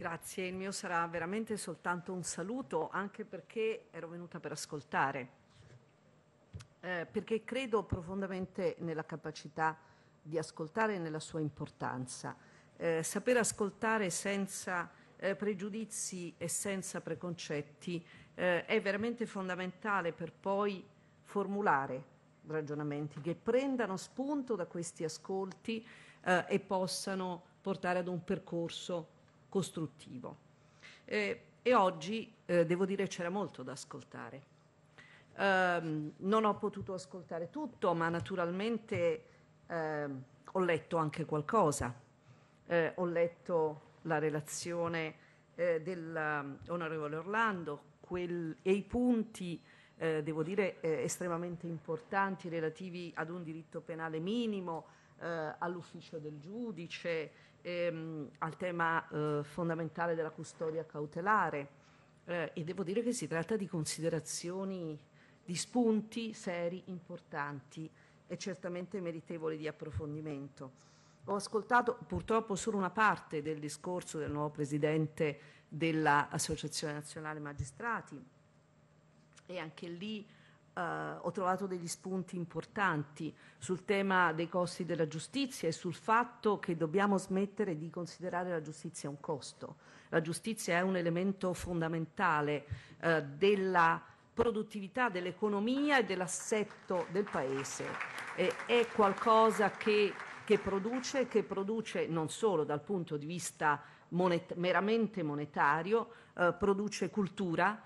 Grazie, il mio sarà veramente soltanto un saluto, anche perché ero venuta per ascoltare, eh, perché credo profondamente nella capacità di ascoltare e nella sua importanza. Eh, saper ascoltare senza eh, pregiudizi e senza preconcetti eh, è veramente fondamentale per poi formulare ragionamenti che prendano spunto da questi ascolti eh, e possano portare ad un percorso costruttivo. E, eh, e oggi, eh, devo dire, c'era molto da ascoltare. Ehm, non ho potuto ascoltare tutto, ma naturalmente eh, ho letto anche qualcosa. Eh, ho letto la relazione eh, dell'onorevole ehm, Orlando quel, e i punti eh, devo dire, eh, estremamente importanti relativi ad un diritto penale minimo, eh, all'ufficio del giudice, ehm, al tema eh, fondamentale della custodia cautelare eh, e devo dire che si tratta di considerazioni, di spunti seri, importanti e certamente meritevoli di approfondimento. Ho ascoltato purtroppo solo una parte del discorso del nuovo presidente dell'Associazione Nazionale Magistrati e anche lì Uh, ho trovato degli spunti importanti sul tema dei costi della giustizia e sul fatto che dobbiamo smettere di considerare la giustizia un costo. La giustizia è un elemento fondamentale uh, della produttività dell'economia e dell'assetto del Paese. E, è qualcosa che, che, produce, che produce non solo dal punto di vista monet meramente monetario, uh, produce cultura,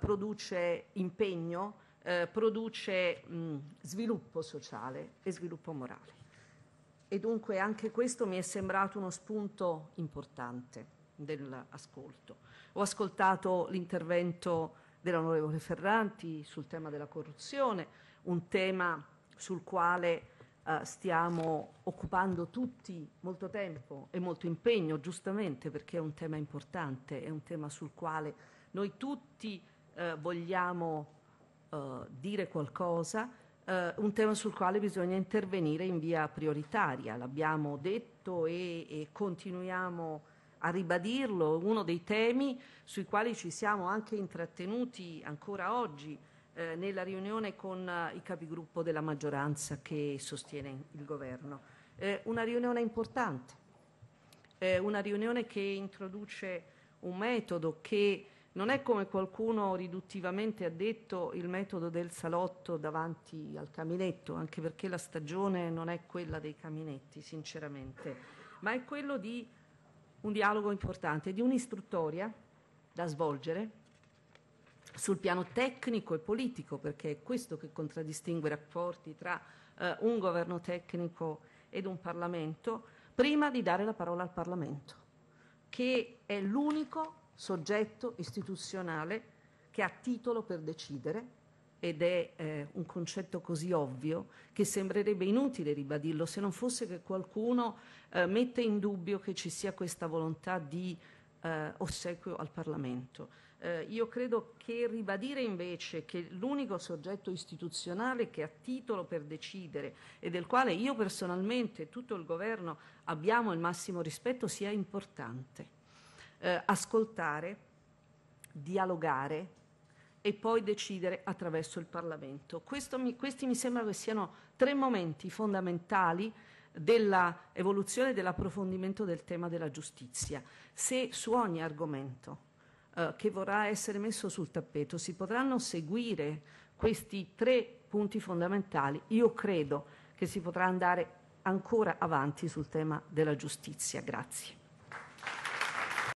produce impegno, eh, produce mh, sviluppo sociale e sviluppo morale. E dunque anche questo mi è sembrato uno spunto importante dell'ascolto. Ho ascoltato l'intervento dell'onorevole Ferranti sul tema della corruzione, un tema sul quale Uh, stiamo occupando tutti molto tempo e molto impegno, giustamente perché è un tema importante, è un tema sul quale noi tutti uh, vogliamo eh, dire qualcosa, eh, un tema sul quale bisogna intervenire in via prioritaria, l'abbiamo detto e, e continuiamo a ribadirlo, uno dei temi sui quali ci siamo anche intrattenuti ancora oggi eh, nella riunione con eh, i capigruppo della maggioranza che sostiene il governo. Eh, una riunione importante, una riunione che introduce un metodo che non è come qualcuno riduttivamente ha detto il metodo del salotto davanti al caminetto, anche perché la stagione non è quella dei caminetti, sinceramente, ma è quello di un dialogo importante, di un'istruttoria da svolgere sul piano tecnico e politico, perché è questo che contraddistingue i rapporti tra eh, un governo tecnico ed un Parlamento, prima di dare la parola al Parlamento, che è l'unico soggetto istituzionale che ha titolo per decidere ed è eh, un concetto così ovvio che sembrerebbe inutile ribadirlo se non fosse che qualcuno eh, mette in dubbio che ci sia questa volontà di eh, ossequio al Parlamento. Eh, io credo che ribadire invece che l'unico soggetto istituzionale che ha titolo per decidere e del quale io personalmente e tutto il governo abbiamo il massimo rispetto sia importante eh, ascoltare, dialogare e poi decidere attraverso il Parlamento. Mi, questi mi sembra che siano tre momenti fondamentali dell'evoluzione e dell'approfondimento del tema della giustizia. Se su ogni argomento eh, che vorrà essere messo sul tappeto si potranno seguire questi tre punti fondamentali, io credo che si potrà andare ancora avanti sul tema della giustizia. Grazie.